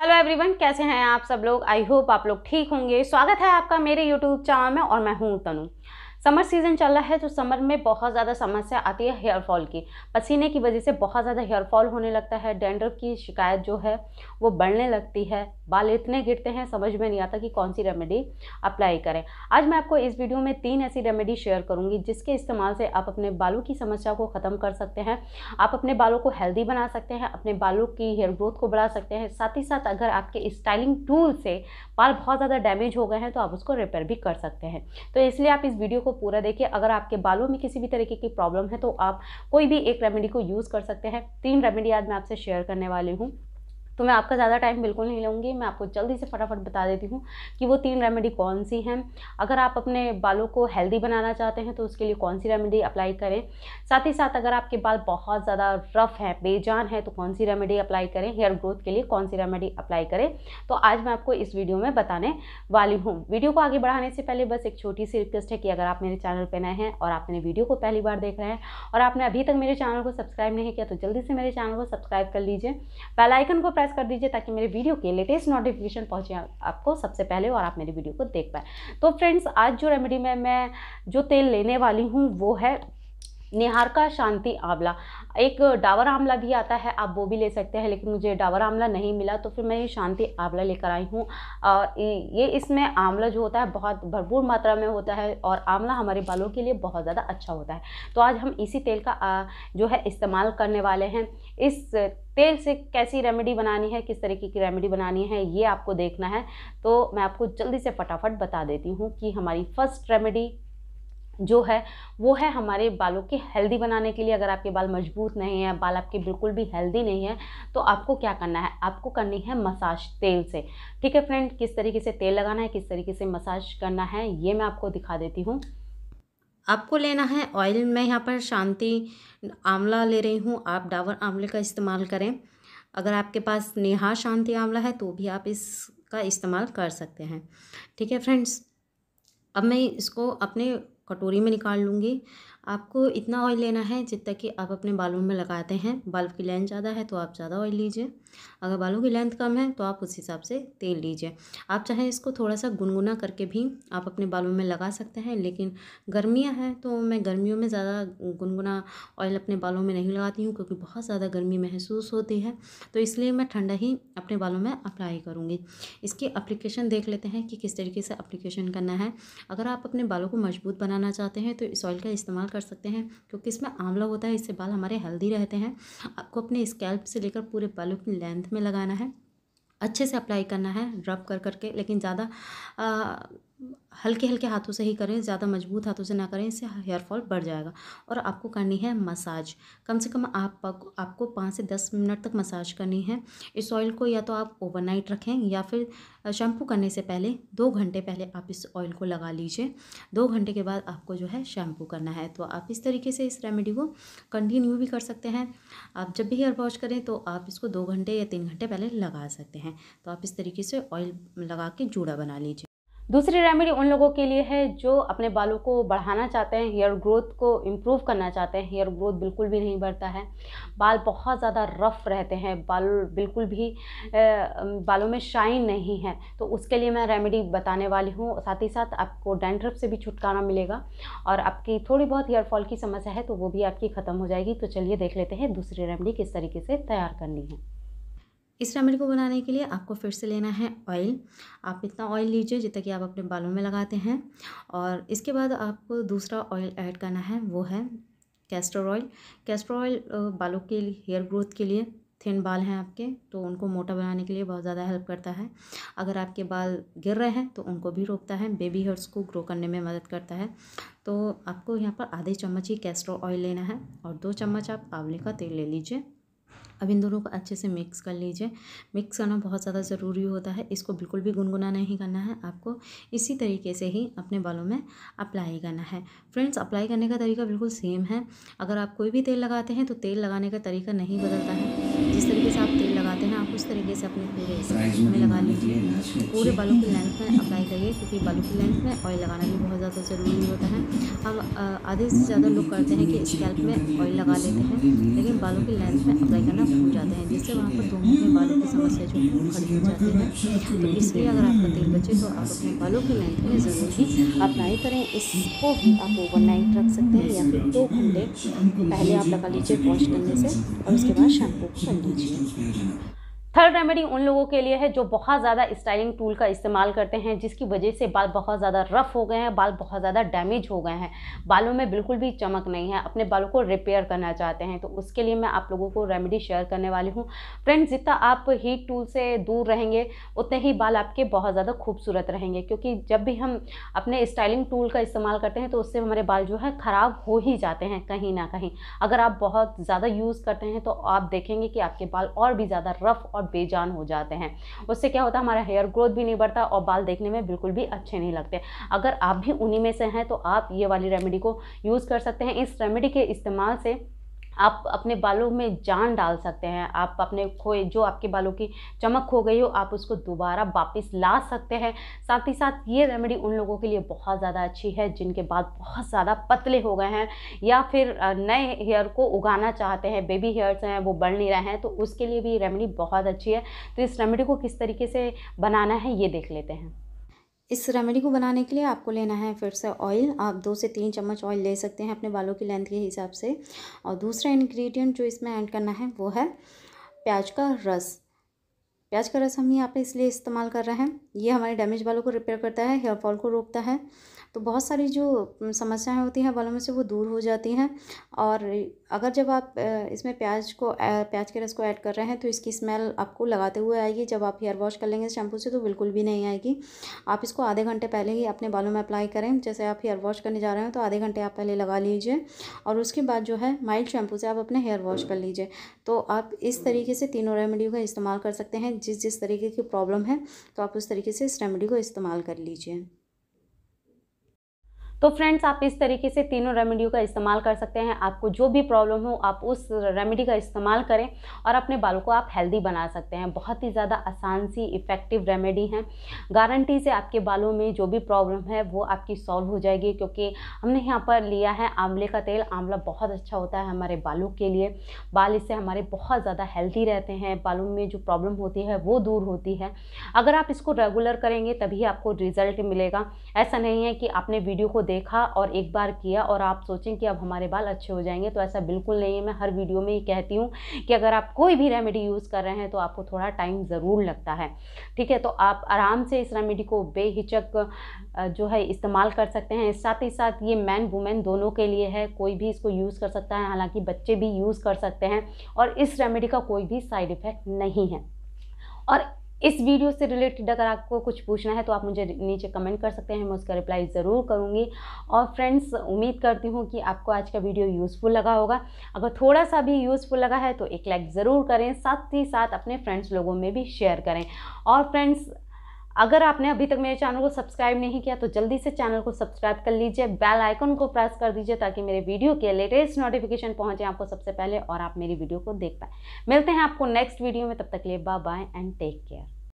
hello everyone कैसे हैं आप सब लोग आई होप आप लोग ठीक होंगे स्वागत है आपका मेरे यूट्यूब चैनल में और मैं हूं तनु समर सीज़न चल रहा है तो समर में बहुत ज़्यादा समस्या आती है हेयर फॉल की पसीने की वजह से बहुत ज़्यादा हेयर फॉल होने लगता है डेंडर की शिकायत जो है वो बढ़ने लगती है बाल इतने गिरते हैं समझ में नहीं आता कि कौन सी रेमेडी अप्लाई करें आज मैं आपको इस वीडियो में तीन ऐसी रेमेडी शेयर करूँगी जिसके इस्तेमाल से आप अपने बालों की समस्या को ख़त्म कर सकते हैं आप अपने बालों को हेल्दी बना सकते हैं अपने बालों की हेयर ग्रोथ को बढ़ा सकते हैं साथ ही साथ अगर आपके स्टाइलिंग टूल से बाल बहुत ज़्यादा डैमेज हो गए हैं तो आप उसको रिपेयर भी कर सकते हैं तो इसलिए आप इस वीडियो को पूरा देखिए अगर आपके बालों में किसी भी तरीके की प्रॉब्लम है तो आप कोई भी एक रेमेडी को यूज़ कर सकते हैं तीन रेमेडी आज मैं आपसे शेयर करने वाली हूँ तो मैं आपका ज़्यादा टाइम बिल्कुल नहीं लूँगी मैं आपको जल्दी से फटाफट बता देती हूँ कि वो तीन रेमेडी कौन सी हैं अगर आप अपने बालों को हेल्दी बनाना चाहते हैं तो उसके लिए कौन सी रेमेडी अप्लाई करें साथ ही साथ अगर आपके बाल बहुत ज़्यादा रफ़ हैं बेजान है तो कौन सी रेमेडी अप्लाई करें हेयर ग्रोथ के लिए कौन सी रेमेडी अप्लाई करें तो आज मैं आपको इस वीडियो में बताने वाली हूँ वीडियो को आगे बढ़ाने से पहले बस एक छोटी सी रिक्वेस्ट है कि अगर आप मेरे चैनल पर नए हैं और आप मेरे वीडियो को पहली बार देख रहे हैं और आपने अभी तक मेरे चैनल को सब्सक्राइब नहीं किया तो जल्दी से मेरे चैनल को सब्सक्राइब कर लीजिए बेलाइकन को प्रेस प्रेस कर दीजिए ताकि मेरे वीडियो के लेटेस्ट नोटिफिकेशन पहुंचे आपको सबसे पहले और आप मेरी वीडियो को देख पाए तो फ्रेंड्स आज जो रेमेडी में मैं जो तेल लेने वाली हूँ वो है निहारका शांति आंवला एक डावर आंवला भी आता है आप वो भी ले सकते हैं लेकिन मुझे डावर आंवला नहीं मिला तो फिर मैं ये शांति आंवला लेकर आई हूँ और ये इसमें आंवला जो होता है बहुत भरपूर मात्रा में होता है और आंवला हमारे बालों के लिए बहुत ज़्यादा अच्छा होता है तो आज हम इसी तेल का जो है इस्तेमाल करने वाले हैं इस तेल से कैसी रेमेडी बनानी है किस तरीके की रेमेडी बनानी है ये आपको देखना है तो मैं आपको जल्दी से फटाफट बता देती हूँ कि हमारी फ़र्स्ट रेमेडी जो है वो है हमारे बालों के हेल्दी बनाने के लिए अगर आपके बाल मजबूत नहीं है बाल आपके बिल्कुल भी हेल्दी नहीं है तो आपको क्या करना है आपको करनी है मसाज तेल से ठीक है फ्रेंड किस तरीके से तेल लगाना है किस तरीके से मसाज करना है ये मैं आपको दिखा देती हूँ आपको लेना है ऑयल मैं यहाँ पर शांति आंवला ले रही हूँ आप डाबर आंवले का इस्तेमाल करें अगर आपके पास नेहा शांति आंवला है तो भी आप इसका इस्तेमाल कर सकते हैं ठीक है फ्रेंड्स अब मैं इसको अपने कटोरी में निकाल लूँगी आपको इतना ऑयल लेना है जितना कि आप अपने बालों में लगाते हैं बाल की लेंथ ज़्यादा है तो आप ज़्यादा ऑयल लीजिए अगर बालों की लेंथ कम है तो आप उस हिसाब से तेल लीजिए आप चाहे इसको थोड़ा सा गुनगुना करके भी आप अपने बालों में लगा सकते हैं लेकिन गर्मियाँ हैं तो मैं गर्मियों में ज़्यादा गुनगुना ऑयल अपने बालों में नहीं लगाती हूँ क्योंकि बहुत ज़्यादा गर्मी महसूस होती है तो इसलिए मैं ठंडा ही अपने बालों में अप्लाई करूँगी इसकी अप्लीकेशन देख लेते हैं कि किस तरीके से अप्लीकेशन करना है अगर आप अपने बालों को मजबूत बनाना चाहते हैं तो इस ऑयल का इस्तेमाल कर सकते हैं क्योंकि इसमें आंवला होता है इससे बाल हमारे हेल्दी रहते हैं आपको अपने स्कैल्प से लेकर पूरे बालों की लेंथ में लगाना है अच्छे से अप्लाई करना है रब कर करके लेकिन ज़्यादा हल्के हल्के हाथों से ही करें ज़्यादा मजबूत हाथों से ना करें इससे हेयर फॉल बढ़ जाएगा और आपको करनी है मसाज कम से कम आप आपको पाँच से दस मिनट तक मसाज करनी है इस ऑयल को या तो आप ओवरनाइट रखें या फिर शैम्पू करने से पहले दो घंटे पहले आप इस ऑयल को लगा लीजिए दो घंटे के बाद आपको जो है शैम्पू करना है तो आप इस तरीके से इस रेमेडी को कंटिन्यू भी कर सकते हैं आप जब भी हेयर वॉश करें तो आप इसको दो घंटे या तीन घंटे पहले लगा सकते हैं तो आप इस तरीके से ऑयल लगा के जूड़ा बना लीजिए दूसरी रेमेडी उन लोगों के लिए है जो अपने बालों को बढ़ाना चाहते हैं हेयर ग्रोथ को इम्प्रूव करना चाहते हैं हेयर ग्रोथ बिल्कुल भी नहीं बढ़ता है बाल बहुत ज़्यादा रफ़ रहते हैं बाल बिल्कुल भी बालों में शाइन नहीं है तो उसके लिए मैं रेमेडी बताने वाली हूँ साथ ही साथ आपको डेंड्रफ से भी छुटकारा मिलेगा और आपकी थोड़ी बहुत हेयर फॉल की समस्या है तो वो भी आपकी ख़त्म हो जाएगी तो चलिए देख लेते हैं दूसरी रेमेडी किस तरीके से तैयार करनी है इस रेमेडी को बनाने के लिए आपको फिर से लेना है ऑयल आप इतना ऑयल लीजिए जितना कि आप अपने बालों में लगाते हैं और इसके बाद आपको दूसरा ऑयल ऐड करना है वो है कैस्टर ऑयल कैस्टर ऑयल बालों के लिए हेयर ग्रोथ के लिए थिन बाल हैं आपके तो उनको मोटा बनाने के लिए बहुत ज़्यादा हेल्प करता है अगर आपके बाल गिर रहे हैं तो उनको भी रोकता है बेबी हेयर्स को ग्रो करने में मदद करता है तो आपको यहाँ पर आधे चम्मच ही कैस्टर ऑयल लेना है और दो चम्मच आप आंवले का तेल ले लीजिए अब इन दोनों को अच्छे से मिक्स कर लीजिए मिक्स करना बहुत ज़्यादा ज़रूरी होता है इसको बिल्कुल भी गुनगुना नहीं करना है आपको इसी तरीके से ही अपने बालों में अप्लाई करना है फ्रेंड्स अप्लाई करने का तरीका बिल्कुल सेम है अगर आप कोई भी तेल लगाते हैं तो तेल लगाने का तरीका नहीं बदलता है जिस तरीके से आप तेल लगाते हैं उस तरीके से अपने पूरे में लगा लीजिए पूरे बालों की लेंथ में अप्लाई करिए क्योंकि बालों की लेंथ में ऑयल लगाना भी बहुत ज़्यादा ज़रूरी होता है हम आधे से ज़्यादा लोग करते हैं कि स्कैल्प में ऑयल लगा लेते हैं लेकिन बालों की लेंथ में अप्लाई करना भूल जाते हैं जिससे वहाँ पर दोनों में बालों की समस्या जो खड़ी हो जाती है तो इसलिए अगर आपका तेल बचे तो आप अपने बालों की लेंथ में ज़रूर ही अप्लाई करें इसको भी आप नाइट रख सकते हैं या फिर दो घंटे पहले आप लगा लीजिए वॉश करने से और उसके बाद शैम्पू कर लीजिए थर्ड रेमेडी उन लोगों के लिए है जो बहुत ज़्यादा स्टाइलिंग टूल का इस्तेमाल करते हैं जिसकी वजह से बाल बहुत ज़्यादा रफ़ हो गए हैं बाल बहुत ज़्यादा डैमेज हो गए हैं बालों में बिल्कुल भी चमक नहीं है अपने बालों को रिपेयर करना चाहते हैं तो उसके लिए मैं आप लोगों को रेमेडी शेयर करने वाली हूँ फ्रेंड्स जितना आप हीट टूल से दूर रहेंगे उतने ही बाल आपके बहुत ज़्यादा खूबसूरत रहेंगे क्योंकि जब भी हम अपने स्टाइलिंग टूल का इस्तेमाल करते हैं तो उससे हमारे बाल जो है ख़राब हो ही जाते हैं कहीं ना कहीं अगर आप बहुत ज़्यादा यूज़ करते हैं तो आप देखेंगे कि आपके बाल और भी ज़्यादा रफ़ और बेजान हो जाते हैं उससे क्या होता है हमारा हेयर ग्रोथ भी नहीं बढ़ता और बाल देखने में बिल्कुल भी अच्छे नहीं लगते अगर आप भी उन्हीं में से हैं तो आप ये वाली रेमेडी को यूज़ कर सकते हैं इस रेमेडी के इस्तेमाल से आप अपने बालों में जान डाल सकते हैं आप अपने खोए जो आपके बालों की चमक खो गई हो आप उसको दोबारा वापस ला सकते हैं साथ ही साथ ये रेमेडी उन लोगों के लिए बहुत ज़्यादा अच्छी है जिनके बाल बहुत ज़्यादा पतले हो गए हैं या फिर नए हेयर को उगाना चाहते हैं बेबी हेयर्स हैं वो बढ़ नहीं रहे हैं तो उसके लिए भी रेमेडी बहुत अच्छी है तो इस रेमेडी को किस तरीके से बनाना है ये देख लेते हैं इस रेमेडी को बनाने के लिए आपको लेना है फिर से ऑयल आप दो से तीन चम्मच ऑयल ले सकते हैं अपने बालों की लेंथ के हिसाब से और दूसरा इन्ग्रीडियंट जो इसमें ऐड करना है वो है प्याज का रस प्याज का रस हम यहाँ पे इसलिए इस्तेमाल कर रहे हैं ये हमारे डैमेज बालों को रिपेयर करता है हेयर फॉल को रोकता है तो बहुत सारी जो समस्याएं होती हैं बालों में से वो दूर हो जाती हैं और अगर जब आप इसमें प्याज को प्याज के रस को ऐड कर रहे हैं तो इसकी स्मेल आपको लगाते हुए आएगी जब आप हेयर वॉश कर लेंगे शैम्पू से तो बिल्कुल भी नहीं आएगी आप इसको आधे घंटे पहले ही अपने बालों में अप्लाई करें जैसे आप हेयर वॉश करने जा रहे हो तो आधे घंटे आप पहले लगा लीजिए और उसके बाद जो है माइल्ड शैम्पू से आप अपने हेयर वॉश कर लीजिए तो आप इस तरीके से तीनों रेमेडियों का इस्तेमाल कर सकते हैं जिस जिस तरीके की प्रॉब्लम है तो आप उस तरीके से इस रेमेडी को इस्तेमाल कर लीजिए तो फ्रेंड्स आप इस तरीके से तीनों रेमेडियों का इस्तेमाल कर सकते हैं आपको जो भी प्रॉब्लम हो आप उस रेमेडी का इस्तेमाल करें और अपने बालों को आप हेल्दी बना सकते हैं बहुत ही ज़्यादा आसान सी इफ़ेक्टिव रेमेडी है गारंटी से आपके बालों में जो भी प्रॉब्लम है वो आपकी सॉल्व हो जाएगी क्योंकि हमने यहाँ पर लिया है आंवले का तेल आंवला बहुत अच्छा होता है हमारे बालों के लिए बाल इससे हमारे बहुत ज़्यादा हेल्दी रहते हैं बालों में जो प्रॉब्लम होती है वो दूर होती है अगर आप इसको रेगुलर करेंगे तभी आपको रिज़ल्ट मिलेगा ऐसा नहीं है कि आपने वीडियो को देखा और एक बार किया और आप सोचें कि अब हमारे बाल अच्छे हो जाएंगे तो ऐसा बिल्कुल नहीं है मैं हर वीडियो में ये कहती हूँ कि अगर आप कोई भी रेमेडी यूज़ कर रहे हैं तो आपको थोड़ा टाइम ज़रूर लगता है ठीक है तो आप आराम से इस रेमेडी को बेहिचक जो है इस्तेमाल कर सकते हैं साथ ही साथ ये मैन वुमेन दोनों के लिए है कोई भी इसको यूज़ कर सकता है हालांकि बच्चे भी यूज़ कर सकते हैं और इस रेमेडी का कोई भी साइड इफ़ेक्ट नहीं है और इस वीडियो से रिलेटेड अगर आपको कुछ पूछना है तो आप मुझे नीचे कमेंट कर सकते हैं मैं उसका रिप्लाई ज़रूर करूँगी और फ्रेंड्स उम्मीद करती हूँ कि आपको आज का वीडियो यूज़फुल लगा होगा अगर थोड़ा सा भी यूज़फुल लगा है तो एक लाइक ज़रूर करें साथ ही साथ अपने फ्रेंड्स लोगों में भी शेयर करें और फ्रेंड्स अगर आपने अभी तक मेरे चैनल को सब्सक्राइब नहीं किया तो जल्दी से चैनल को सब्सक्राइब कर लीजिए बेल आइकन को प्रेस कर दीजिए ताकि मेरे वीडियो के लेटेस्ट नोटिफिकेशन पहुंचे आपको सबसे पहले और आप मेरी वीडियो को देख पाए मिलते हैं आपको नेक्स्ट वीडियो में तब तक लिए bye bye and take care